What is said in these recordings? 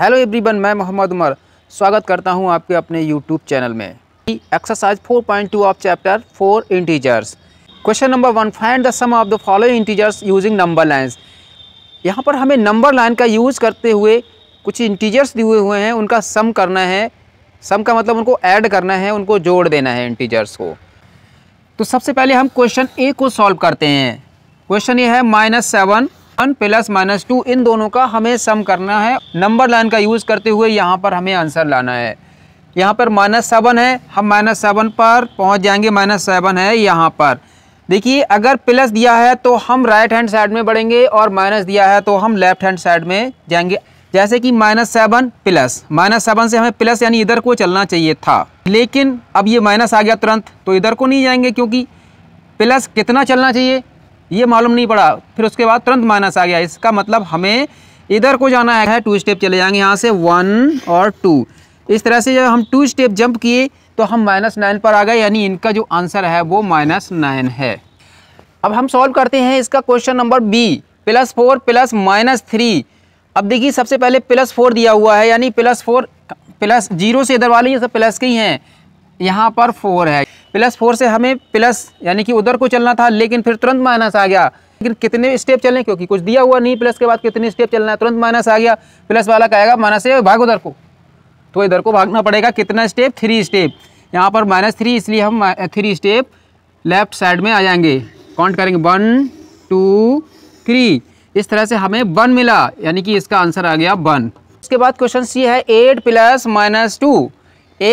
Hello everyone मैं मोहम्मद उमर स्वागत करता हूं आपके अपने यूट्यूब चैनल में exercise 4.2 of chapter 4 integers question number one find the sum of the following integers using number lines यहाँ पर हमें नंबर लाइन का यूज़ करते हुए कुछ इंटीजर्स दिए हुए हैं उनका सम करना है सम का मतलब उनको ऐड करना है उनको जोड़ देना है इंटीजर्स को तो सबसे पहले हम क्वेश्चन ए को सॉल्व करते हैं क्वेश्चन ये है minus seven one plus minus two इन दोनों का हमें सम करना है नंबर लाइन का यूज़ करते हुए यहाँ पर हमें आंसर लाना है यहाँ पर माइनस सेवन है हम माइनस सेवन पर पहुँच जाएंगे माइनस सेवन है यहाँ पर देखिए अगर प्लस दिया है तो हम राइट हैंड साइड में बढ़ेंगे और माइनस दिया है तो हम लेफ्ट हैंड साइड में जाएंगे जैसे कि minus seven plus minus seven से हमें प्लस यानी इधर को चलना चाहिए था लेकिन अब ये माइनस आ गया तुरंत तो इधर को नहीं जाएंगे क्योंकि प्लस कितना चलना चाहिए ये मालूम नहीं पड़ा फिर उसके बाद तुरंत माइनस आ गया इसका मतलब हमें इधर को जाना है टू स्टेप चले जाएंगे यहाँ से वन और टू इस तरह से जब हम टू स्टेप जंप किए तो हम माइनस नाइन पर आ गए यानी इनका जो आंसर है वो माइनस नाइन है अब हम सॉल्व करते हैं इसका question number B plus four plus minus three अब देखिए सबसे पहले प्लस फोर दिया हुआ है यानी प्लस फोर प्लस जीरो से इधर वाले ये सब प्लस के ही हैं यहाँ पर फोर है प्लस फोर से हमें प्लस यानी कि उधर को चलना था लेकिन फिर तुरंत माइनस आ गया लेकिन कितने स्टेप चलें क्योंकि कुछ दिया हुआ नहीं प्लस के बाद कितने स्टेप चलना है तुरंत माइनस आ गया प्लस वाला कहेगा माइनस से भाग उधर को तो इधर को भागना पड़ेगा कितना स्टेप थ्री स्टेप यहाँ पर माइनस थ्री इसलिए हम थ्री स्टेप लेफ्ट साइड में आ जाएंगे काउंट करेंगे वन टू थ्री इस तरह से हमें वन मिला यानी कि इसका आंसर आ गया वन उसके बाद क्वेश्चन सी है eight plus minus two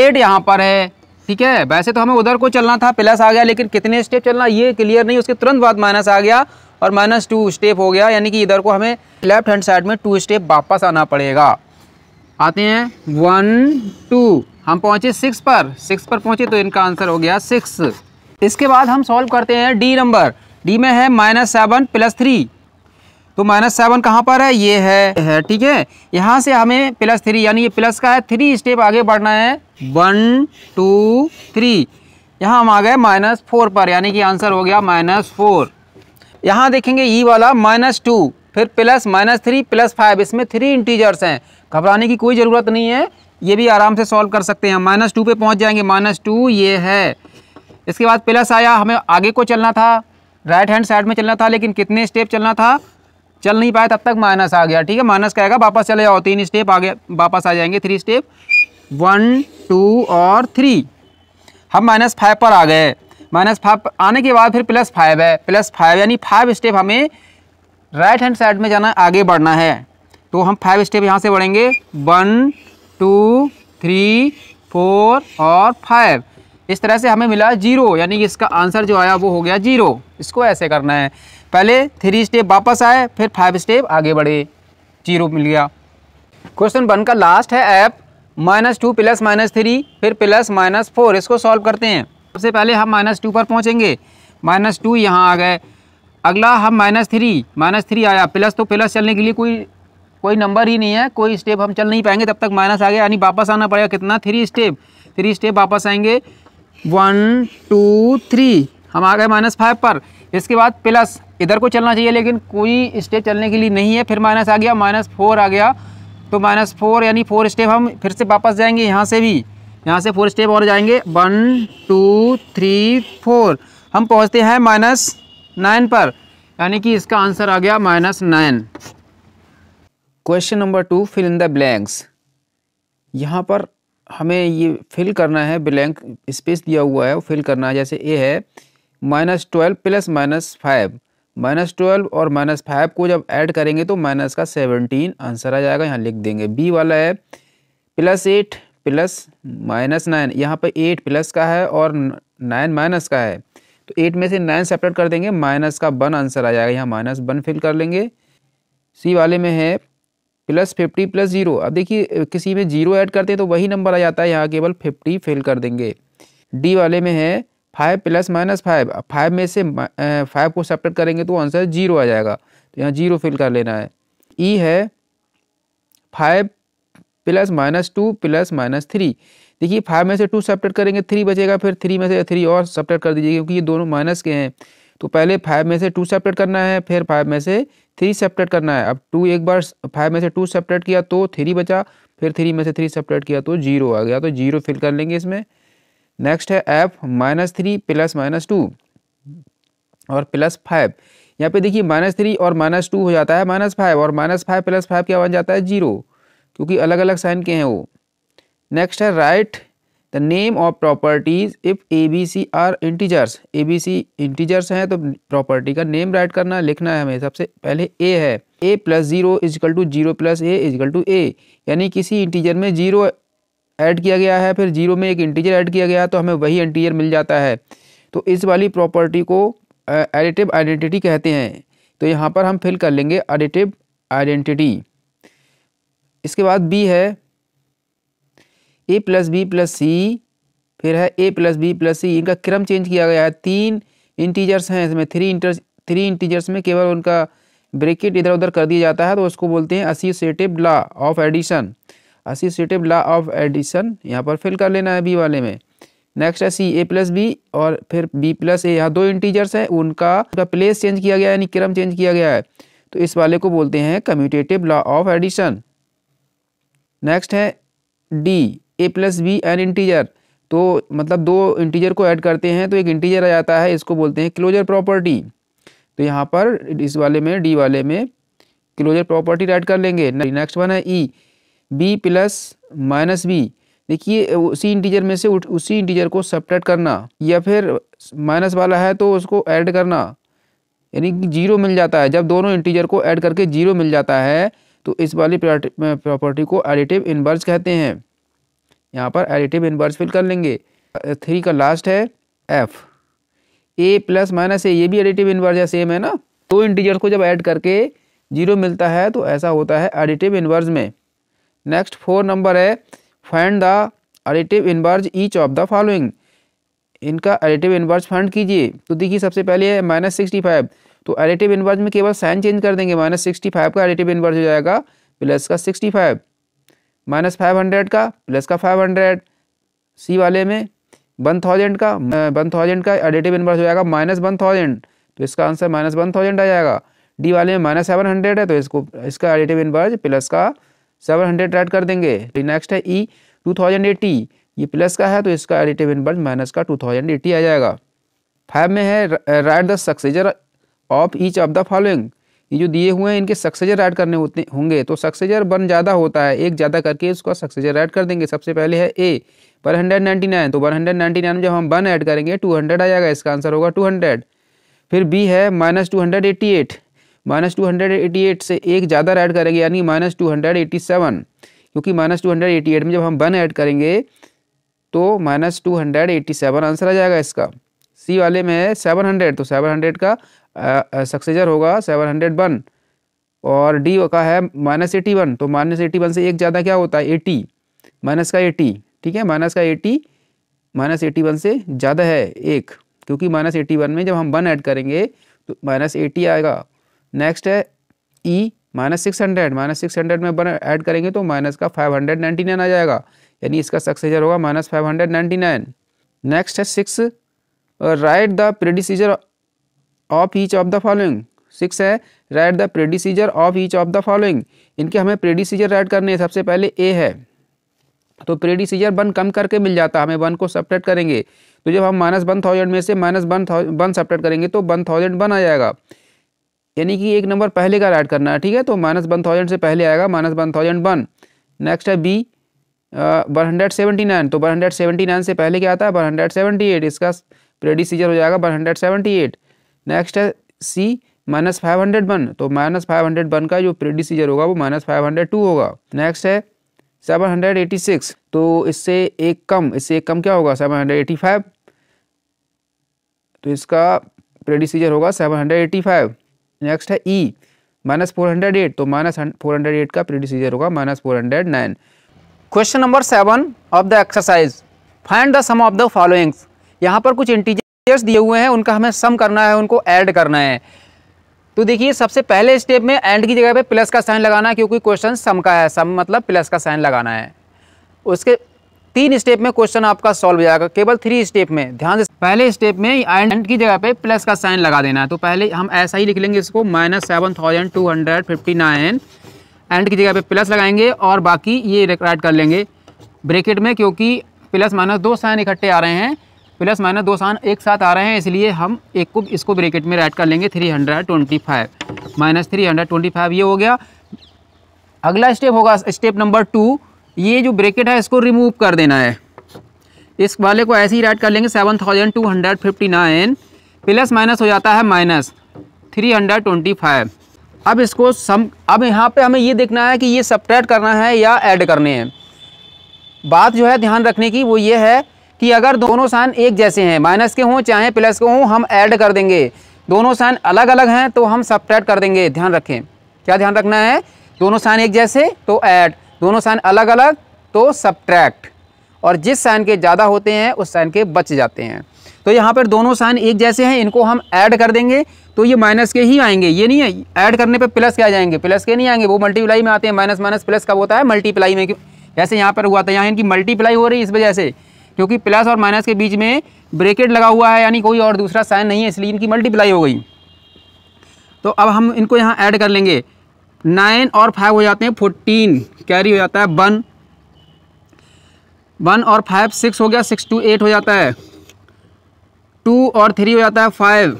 eight यहाँ पर है ठीक है वैसे तो हमें उधर को चलना था प्लस आ गया लेकिन कितने स्टेप चलना ये क्लियर नहीं उसके तुरंत बाद माइनस आ गया और माइनस टू स्टेप हो गया यानी कि इधर को हमें लेफ्ट हैंड साइड में टू स्टेप वापस आना पड़ेगा आते हैं वन टू हम पहुंचे सिक्स पर सिक्स पर पहुंचे तो इनका आंसर हो गया सिक्स इसके बाद हम सॉल्व करते हैं डी नंबर डी में है माइनस सेवन प्लस थ्री तो माइनस सेवन कहाँ पर है ये है ठीक है यहाँ से हमें प्लस थ्री यानी ये प्लस का है थ्री स्टेप आगे बढ़ना है वन टू थ्री यहाँ हम आ गए माइनस फोर पर यानी कि आंसर हो गया माइनस फोर यहाँ देखेंगे ई वाला माइनस टू फिर plus minus three plus five इसमें थ्री इंटीजर्स हैं घबराने की कोई ज़रूरत नहीं है ये भी आराम से सॉल्व कर सकते हैं माइनस टू पर पहुँच जाएंगे माइनस टू ये है इसके बाद प्लस आया हमें आगे को चलना था राइट हैंड साइड में चलना था लेकिन कितने स्टेप चलना था चल नहीं पाया तब तक माइनस आ गया ठीक है माइनस का आएगा वापस चले जाओ तीन स्टेप आगे वापस आ जाएंगे थ्री स्टेप वन टू और थ्री हम माइनस फाइव पर आ गए माइनस फाइव आने के बाद फिर प्लस फाइव है प्लस फाइव यानी फाइव स्टेप हमें राइट हैंड साइड में जाना आगे बढ़ना है तो हम फाइव स्टेप यहाँ से बढ़ेंगे वन टू थ्री फोर और फाइव इस तरह से हमें मिला जीरो यानी कि इसका आंसर जो आया वो हो गया जीरो इसको ऐसे करना है पहले थ्री स्टेप वापस आए फिर फाइव स्टेप आगे बढ़े जीरो मिल गया क्वेश्चन वन का लास्ट है F minus two plus minus three फिर प्लस माइनस फोर इसको सॉल्व करते हैं सबसे पहले हम माइनस टू पर पहुँचेंगे माइनस टू यहाँ आ गए अगला हम माइनस थ्री माइनस थ्री आया प्लस तो प्लस चलने के लिए कोई कोई नंबर ही नहीं है कोई स्टेप हम चल नहीं पाएंगे तब तक माइनस आ गया यानी वापस आना पड़ेगा कितना थ्री स्टेप थ्री स्टेप वापस आएंगे वन टू थ्री हम आ गए माइनस फाइव पर इसके बाद प्लस इधर को चलना चाहिए लेकिन कोई स्टेप चलने के लिए नहीं है फिर माइनस आ गया माइनस फोर आ गया तो माइनस फोर यानी फोर स्टेप हम फिर से वापस जाएंगे यहाँ से भी यहाँ से फोर स्टेप और जाएंगे वन टू थ्री फोर हम पहुँचते हैं माइनस नाइन पर यानी कि इसका आंसर आ गया minus nine question number two fill in the blanks यहाँ पर हमें ये फिल करना है ब्लैंक स्पेस दिया हुआ है वो फिल करना है जैसे ए है minus twelve plus minus five minus twelve और माइनस फाइव को जब ऐड करेंगे तो माइनस का सेवनटीन आंसर आ जाएगा यहाँ लिख देंगे बी वाला है plus eight plus minus nine यहाँ पर एट प्लस का है और नाइन माइनस का है तो एट में से नाइन सेपरेट कर देंगे माइनस का वन आंसर आ जाएगा यहाँ माइनस वन फिल कर लेंगे सी वाले में है प्लस फिफ्टी प्लस जीरो अब देखिए किसी में जीरो ऐड करते हैं तो वही नंबर आ जाता है यहाँ केवल फिफ्टी फिल कर देंगे डी वाले में है five plus minus five five में से फाइव को सेपरेट करेंगे तो आंसर जीरो आ जाएगा तो यहाँ जीरो फिल कर लेना है ई e है five plus minus two plus minus three देखिए फाइव में से टू सेपरेट करेंगे थ्री बचेगा फिर थ्री में से थ्री और सेपरेट कर दीजिए क्योंकि ये दोनों माइनस के हैं तो पहले फाइव में से टू सेपरेट करना है फिर फाइव में से थ्री सेपरेट करना है अब टू एक बार फाइव में से टू सेपरेट किया तो थ्री बचा फिर थ्री में से थ्री सेपरेट किया तो जीरो आ गया तो जीरो फिल कर लेंगे इसमें नेक्स्ट है F minus three plus minus two और प्लस फाइव यहाँ पे देखिए माइनस थ्री और माइनस टू हो जाता है माइनस फाइव और माइनस फाइव प्लस फाइव क्या बन जाता है जीरो क्योंकि अलग अलग साइन के हैं वो नेक्स्ट है write the name of properties if A B C are integers A B C integers हैं तो प्रॉपर्टी का नेम राइट करना लिखना है हमें सबसे पहले ए है A plus zero is equal to zero plus A is equal to A यानी किसी इंटीजर में जीरो ऐड किया गया है फिर जीरो में एक इंटीजर ऐड किया गया तो हमें वही इंटीजर मिल जाता है तो इस वाली प्रॉपर्टी को एडिटिव आइडेंटिटी कहते हैं तो यहाँ पर हम फिल कर लेंगे एडिटिव आइडेंटिटी इसके बाद बी है A plus B plus C फिर है A plus B plus C इनका क्रम चेंज किया गया है तीन इंटीजर्स हैं इसमें थ्री इंटर थ्री इंटीजर्स में केवल उनका ब्रेकेट इधर उधर कर दिया जाता है तो उसको बोलते हैं associative law of addition associative law of addition यहाँ पर फिल कर लेना है बी वाले में नेक्स्ट है सी ए प्लस बी और फिर बी प्लस ए यहाँ दो इंटीजर्स हैं उनका उनका प्लेस चेंज किया गया है यानी क्रम चेंज किया गया है तो इस वाले को बोलते हैं commutative law of addition next है D A plus B an integer तो मतलब दो इंटीजर को ऐड करते हैं तो एक इंटीजर आ जाता है इसको बोलते हैं क्लोजर प्रॉपर्टी तो यहाँ पर इस वाले में डी वाले में क्लोजर प्रॉपर्टी ऐड कर लेंगे नेक्स्ट वन है E e. B plus minus B देखिए उसी इंटीजर में से उसी इंटीजर को सपरेट करना या फिर माइनस वाला है तो उसको ऐड करना यानी कि जीरो मिल जाता है जब दोनों इंटीजर को ऐड करके जीरो मिल जाता है तो इस वाली प्रॉपर्टी को एडिटिव इन्वर्स कहते हैं यहाँ पर एडिटिव इन्वर्स फिल कर लेंगे थ्री का लास्ट है F A plus minus A ये भी एडिटिव इन्वर्स है सेम है ना दो तो इंटीजर को जब ऐड करके जीरो मिलता है तो ऐसा होता है एडिटिव इन्वर्स में नेक्स्ट फोर नंबर है find the additive inverse each of the following इनका एडिटिव इनवर्स फाइंड कीजिए तो देखिए सबसे पहले है माइनस सिक्सटी फाइव तो एडिटिव इनवर्स में केवल साइन चेंज कर देंगे माइनस सिक्सटी फाइव का एडिटिव इन्वर्स हो जाएगा प्लस का sixty five minus five hundred का प्लस का फाइव हंड्रेड सी वाले में वन थाउजेंड का वन थाउजेंड का एडिटिव इन्वर्स हो जाएगा माइनस वन थाउजेंड तो इसका आंसर माइनस वन थाउजेंड आ जाएगा डी वाले में माइनस सेवन हंड्रेड है तो इसको इसका एडिटिव इनवर्स प्लस का सेवन हंड्रेड ऐड कर देंगे नेक्स्ट तो है ई टू थाउजेंड एटी ये प्लस का है तो इसका एडिटिव इनवर्ट माइनस का टू थाउजेंड एटी आ जाएगा फाइव में है write the successor of each of the following ये जो दिए हुए हैं इनके सक्सेजर ऐड करने होते होंगे तो सक्सेजर वन ज़्यादा होता है एक ज़्यादा करके उसका सक्सेजर ऐड कर देंगे सबसे पहले है ए पर हंड्रेड नाइन्टी नाइन तो वन हंड्रेड नाइन्टी नाइन में जब हम वन ऐड करेंगे टू हंड्रेड आ जाएगा इसका आंसर होगा टू हंड्रेड फिर बी है minus two hundred eighty eight minus two hundred eighty eight से एक ज़्यादा ऐड करेंगे यानी minus two hundred eighty seven क्योंकि minus two hundred eighty eight में जब हम वन ऐड करेंगे तो minus two hundred eighty seven answer आ जाएगा इसका सी वाले में है सेवन हंड्रेड तो सेवन हंड्रेड का सक्सेजर होगा सेवन हंड्रेड वन और डी का है माइनस एटी वन तो माइनस एटी वन से एक ज़्यादा क्या होता है एटी माइनस का एटी ठीक है माइनस का एटी माइनस एटी वन से ज़्यादा है एक क्योंकि माइनस एटी वन में जब हम वन ऐड करेंगे तो माइनस एटी आएगा नेक्स्ट है E minus six hundred minus six hundred में अपन ऐड करेंगे तो माइनस का फाइव हंड्रेड नाइन्टी नाइन आ जाएगा यानी इसका सक्सेजर होगा minus five hundred ninety nine next है six write the predecessor of each of the following six है write the predecessor of each of the following इनके हमें प्रेडिसीजर राइट करने हैं सबसे पहले ए है तो प्रेडिसीजर वन कम करके मिल जाता है हमें वन को सपरेट करेंगे तो जब हम माइनस वन थाउजेंड में से माइनस वन वन सपरेट करेंगे तो वन थाउजेंड वन आ जाएगा यानी कि एक नंबर पहले का ऐड करना है ठीक है तो माइनस वन थाउजेंड से पहले आएगा minus one thousand one next है B one hundred seventy nine तो वन हंड्रेड सेवेंटी नाइन से पहले क्या आता है वन हंड्रेड सेवेंटी एट इसका प्रेडिसीजर हो जाएगा one hundred seventy eight next है C minus five hundred one तो माइनस फाइव हंड्रेड वन का जो प्रेडिसीजर होगा वो माइनस फाइव हंड्रेड टू होगा नेक्स्ट है सेवन हंड्रेड एटी सिक्स तो इससे एक कम इससे एक कम क्या होगा सेवन हंड्रेड एटी फाइव तो इसका प्रेडिसीजर होगा seven hundred eighty five next है E minus four hundred eight तो माइनस फोर हंड्रेड एट का प्रीडिसीजर होगा minus four hundred nine question number seven of the exercise find the sum of the followings यहाँ पर कुछ integers दिए हुए हैं उनका हमें सम करना है उनको ऐड करना है तो देखिए सबसे पहले स्टेप में एंड की जगह पे प्लस का साइन लगाना है क्योंकि क्वेश्चन सम का है सम मतलब प्लस का साइन लगाना है उसके तीन स्टेप में क्वेश्चन आपका सॉल्व हो जाएगा केवल थ्री स्टेप में ध्यान से पहले स्टेप में एंड की जगह पे प्लस का साइन लगा देना है तो पहले हम ऐसा ही लिख लेंगे इसको minus seven thousand two hundred fifty nine and की जगह पे प्लस लगाएंगे और बाकी ये रिकॉर्ड कर लेंगे ब्रेकेट में क्योंकि प्लस माइनस दो साइन इकट्ठे आ रहे हैं प्लस माइनस दो साइन एक साथ आ रहे हैं इसलिए हम एक को इसको ब्रेकेट में ऐड कर लेंगे three hundred twenty five minus three hundred twenty five ये हो गया अगला स्टेप होगा स्टेप नंबर टू ये जो ब्रेकेट है इसको रिमूव कर देना है इस वाले को ऐसे ही राइट कर लेंगे seven thousand two hundred fifty nine plus minus हो जाता है minus three hundred twenty five अब इसको सम अब यहाँ पे हमें ये देखना है कि ये सब्ट्रैक्ट करना है या ऐड करने हैं बात जो है ध्यान रखने की वो ये है कि अगर दोनों साइन एक जैसे हैं माइनस के हों चाहे प्लस के हों हम ऐड कर देंगे दोनों साइन अलग अलग हैं तो हम सब्ट्रैक्ट कर देंगे ध्यान रखें क्या ध्यान रखना है दोनों साइन एक जैसे तो ऐड दोनों साइन अलग अलग तो सब्ट्रैक्ट और जिस साइन के ज़्यादा होते हैं उस साइन के बच जाते हैं तो यहाँ पर दोनों साइन एक जैसे हैं इनको हम ऐड कर देंगे तो ये माइनस के ही आएंगे ये नहीं है ऐड करने पे प्लस के आ जाएंगे प्लस के नहीं आएंगे वो मल्टीप्लाई में आते हैं माइनस माइनस प्लस कब होता है मल्टीप्लाई में जैसे यहाँ पर हुआ था यहाँ इनकी मल्टीप्लाई हो रही है इस वजह से क्योंकि प्लस और माइनस के बीच में ब्रेकेट लगा हुआ है यानी कोई और दूसरा साइन नहीं है इसलिए इनकी मल्टीप्लाई हो गई तो अब हम इनको यहाँ ऐड कर लेंगे नाइन और फाइव हो जाते हैं फोर्टीन कैरी हो जाता है वन वन और फाइव सिक्स हो गया सिक्स टू एट हो जाता है टू और थ्री हो जाता है फाइव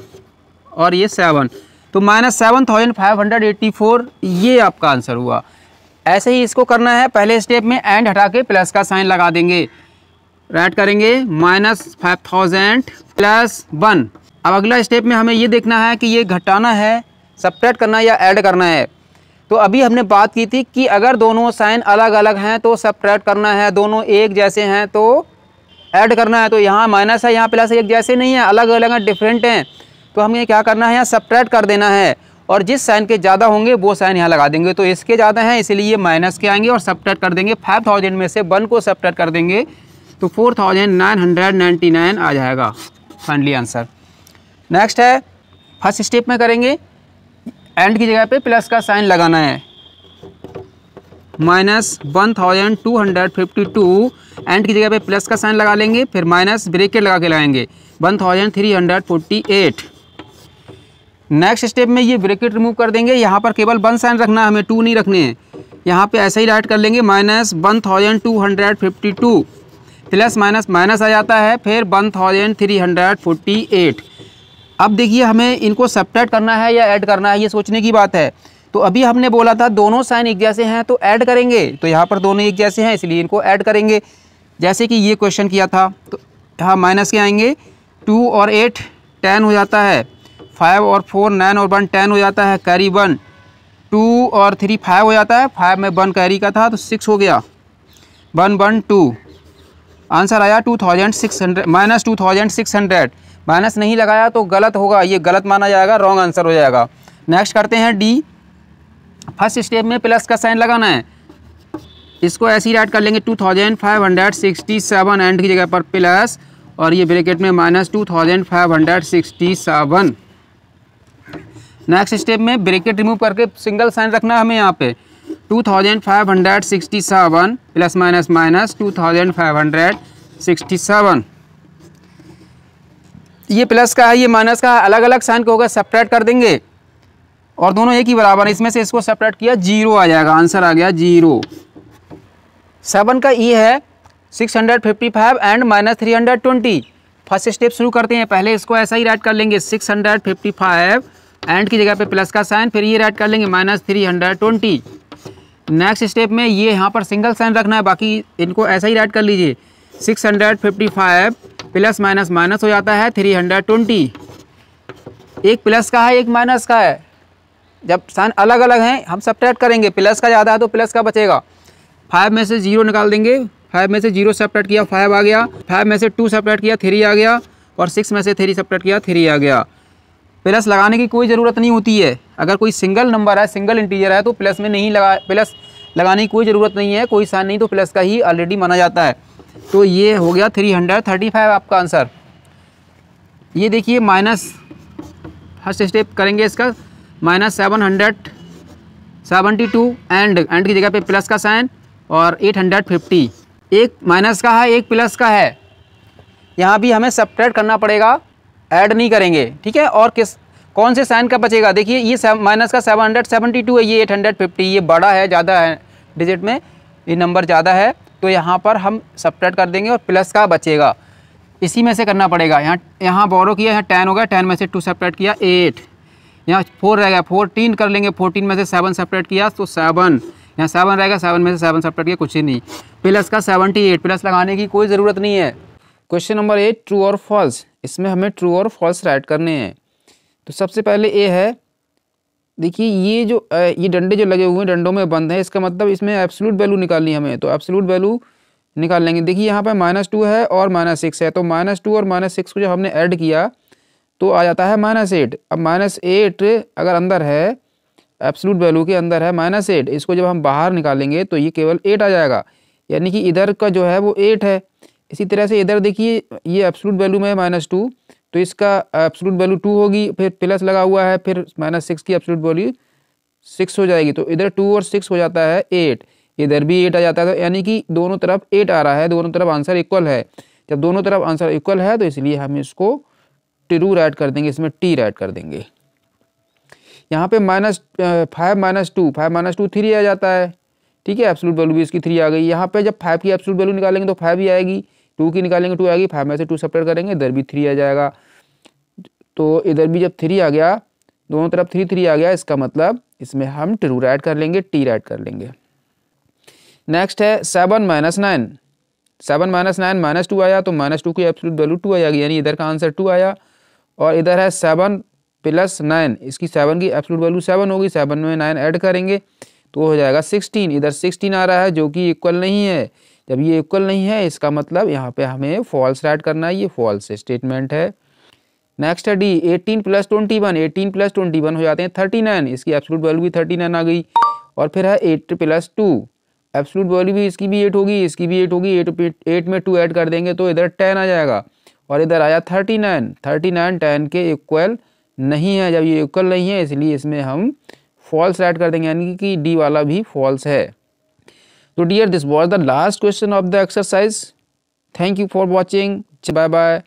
और ये सेवन तो minus seven thousand five hundred eighty four ये आपका आंसर हुआ ऐसे ही इसको करना है पहले स्टेप में एंड हटा के प्लस का साइन लगा देंगे राइट करेंगे minus five thousand plus one अब अगला स्टेप में हमें ये देखना है कि ये घटाना है सपरेट करना है या ऐड करना है तो अभी हमने बात की थी कि अगर दोनों साइन अलग अलग हैं तो सब करना है दोनों एक जैसे हैं तो ऐड करना है तो यहाँ माइनस है यहाँ प्लस एक जैसे नहीं है अलग अलग हैं डिफरेंट हैं तो हमें क्या करना है यहाँ सब्ट्रैक्ट कर देना है और जिस साइन के ज़्यादा होंगे वो साइन यहाँ लगा देंगे तो इसके ज़्यादा हैं इसलिए माइनस के आएंगे और सब्ट्रैक्ट कर देंगे फाइव थाउजेंड में से वन को सब्ट्रैक्ट कर देंगे तो four thousand nine hundred ninety nine आ जाएगा फाइनली आंसर नेक्स्ट है फर्स्ट स्टेप में करेंगे एंड की जगह पे प्लस का साइन लगाना है minus one thousand two hundred fifty two and की जगह पे प्लस का साइन लगा लेंगे फिर माइनस ब्रेकेट लगा के लगाएंगे one thousand three hundred forty eight next step में ये ब्रेकेट रिमूव कर देंगे यहाँ पर केवल वन साइन रखना है हमें टू नहीं रखने हैं यहाँ पे ऐसे ही राइट कर लेंगे minus one thousand two hundred fifty two plus minus minus आ जाता है फिर one thousand three hundred forty eight अब देखिए हमें इनको सेपरेट करना है या ऐड करना है ये सोचने की बात है तो अभी हमने बोला था दोनों साइन एक जैसे हैं तो ऐड करेंगे तो यहाँ पर दोनों एक जैसे हैं इसलिए इनको ऐड करेंगे जैसे कि ये क्वेश्चन किया था तो यहाँ माइनस के आएंगे टू और एट टेन हो जाता है फाइव और फोर नाइन और वन टेन हो जाता है कैरी वन टू और थ्री फाइव हो जाता है फाइव में वन कैरी का था तो सिक्स हो गया वन वन टू आंसर आया two thousand six hundred minus two thousand six hundred minus नहीं लगाया तो गलत होगा ये गलत माना जाएगा रॉन्ग आंसर हो जाएगा नेक्स्ट करते हैं डी फर्स्ट स्टेप में प्लस का साइन लगाना है इसको ऐसे ही राइट कर लेंगे two thousand five hundred sixty seven and की जगह पर प्लस और ये ब्रेकेट में minus two thousand five hundred sixty seven next step में ब्रेकेट रिमूव करके सिंगल साइन रखना है हमें यहाँ पे two thousand five hundred sixty seven plus minus minus two thousand five hundred sixty seven ये प्लस का है ये माइनस का है अलग अलग साइन को होगा सेपरेट कर देंगे और दोनों एक ही बराबर इसमें से इसको सेपरेट किया जीरो आ जाएगा आंसर आ गया जीरो सेवन का ई e है six hundred fifty five and minus three hundred twenty first step शुरू करते हैं पहले इसको ऐसा ही राइट कर लेंगे six hundred fifty five and की जगह पे प्लस का साइन फिर ये राइट कर लेंगे minus three hundred twenty next step में ये यहाँ पर सिंगल साइन रखना है बाकी इनको ऐसा ही राइट कर लीजिए six hundred fifty five plus minus minus हो जाता है थ्री हंड्रेड ट्वेंटी एक प्लस का है एक माइनस का है जब साइन अलग अलग हैं हम सब्ट्रैक्ट करेंगे प्लस का ज़्यादा है तो प्लस का बचेगा फाइव में से जीरो निकाल देंगे फाइव में से जीरो सेपरेट किया फाइव आ गया फाइव में से टू सेपरेट किया थ्री आ गया और सिक्स में से थ्री सेपरेट किया थ्री आ गया प्लस लगाने की कोई ज़रूरत नहीं होती है अगर कोई सिंगल नंबर है सिंगल इंटीजर है तो प्लस में नहीं लगा प्लस लगाने की कोई ज़रूरत नहीं है कोई साइन नहीं तो प्लस का ही ऑलरेडी माना जाता है तो ये हो गया थ्री हंड्रेड थर्टी फाइव आपका आंसर ये देखिए माइनस फर्स्ट स्टेप करेंगे इसका minus seven hundred seventy two and and की जगह पे प्लस का साइन और एट हंड्रेड फिफ्टी एक माइनस का है एक प्लस का है यहाँ भी हमें सब्ट्रैक्ट करना पड़ेगा ऐड नहीं करेंगे ठीक है और किस कौन से साइन का बचेगा देखिए ये माइनस का सेवन हंड्रेड सेवेंटी टू है ये एट हंड्रेड फिफ्टी ये बड़ा है ज़्यादा है डिजिट में ये नंबर ज़्यादा है तो यहाँ पर हम सपरेट कर देंगे और प्लस का बचेगा इसी में से करना पड़ेगा यहाँ यहाँ बोरो किया यहाँ टेन हो गया टेन में से टू सेपरेट किया एट यहाँ फोर रह गया फोर्टीन कर लेंगे फोर्टीन में से सेवन सेपरेट किया तो सेवन यहाँ सेवन रहेगा सेवन में से सेवन सेपरेट किया कुछ ही नहीं प्लस का सेवनटी एट प्लस लगाने की कोई ज़रूरत नहीं है क्वेश्चन नंबर एट ट्रू और फॉल्स इसमें हमें ट्रू और फॉल्स राइट करने हैं तो सबसे पहले ए है देखिए ये जो ये डंडे जो लगे हुए हैं डंडों में बंद है इसका मतलब इसमें एब्सोलूट वैल्यू निकालनी हमें तो एब्सोलूट वैल्यू निकाल लेंगे देखिए यहाँ पर माइनस टू है और माइनस सिक्स है तो माइनस टू और माइनस सिक्स को जब हमने ऐड किया तो आ जाता है माइनस एट अब माइनस एट अगर अंदर है एब्सोलूट वैल्यू के अंदर है माइनस एट इसको जब हम बाहर निकालेंगे तो ये केवल एट आ जाएगा यानी कि इधर का जो है वो एट है इसी तरह से इधर देखिए ये एब्सोलूट वैल्यू में है माइनस टू तो इसका एब्सोलूट वैल्यू टू होगी फिर प्लस लगा हुआ है फिर माइनस सिक्स की एब्सोलूट वैल्यू सिक्स हो जाएगी तो इधर टू और सिक्स हो जाता है एट इधर भी एट आ जाता है तो यानी कि दोनों तरफ एट आ रहा है दोनों तरफ आंसर इक्वल है जब दोनों तरफ आंसर इक्वल है तो इसलिए हम इसको टू ऐड कर देंगे इसमें टी ऐड कर देंगे यहाँ पे minus five minus two five minus two three आ जाता है ठीक है एब्सोलूट वैल्यू भी इसकी थ्री आ गई यहाँ पे जब फाइव की एब्सोलूट वैल्यू निकालेंगे तो फाइव ही आएगी टू की निकालेंगे टू आएगी फाइव में से टू सेपरेट करेंगे इधर भी थ्री आ जाएगा तो इधर भी जब थ्री आ गया दोनों तरफ थ्री थ्री आ गया इसका मतलब इसमें हम ट्रू राइट कर लेंगे टी राइट कर लेंगे नेक्स्ट है seven minus nine seven minus nine minus two आया तो माइनस टू की एब्सोल्यूट वैल्यू टू आ जाएगी यानी इधर का आंसर टू आया और इधर है सेवन प्लस नाइन इसकी सेवन की एब्सोल्यूट वैल्यू सेवन होगी सेवन में नाइन ऐड करेंगे तो हो जाएगा सिक्सटीन इधर सिक्सटीन आ रहा है जो कि इक्वल नहीं है जब ये इक्वल नहीं है इसका मतलब यहाँ पे हमें फॉल्स राइट करना है ये फॉल्स स्टेटमेंट है नेक्स्ट है D eighteen plus twenty one eighteen plus twenty one हो जाते हैं थर्टी नाइन इसकी एब्सोलूट वैल्यू भी थर्टी नाइन आ गई और फिर है eight plus two absolute value भी इसकी भी एट होगी इसकी भी एट होगी एट एट में टू ऐड कर देंगे तो इधर टेन आ जाएगा और इधर आया thirty nine thirty nine ten के इक्वल नहीं है जब ये इक्वल नहीं है इसलिए इसमें हम फॉल्स ऐड कर देंगे यानी कि डी वाला भी फॉल्स है So dear, this was the last question of the exercise. Thank you for watching. Bye bye.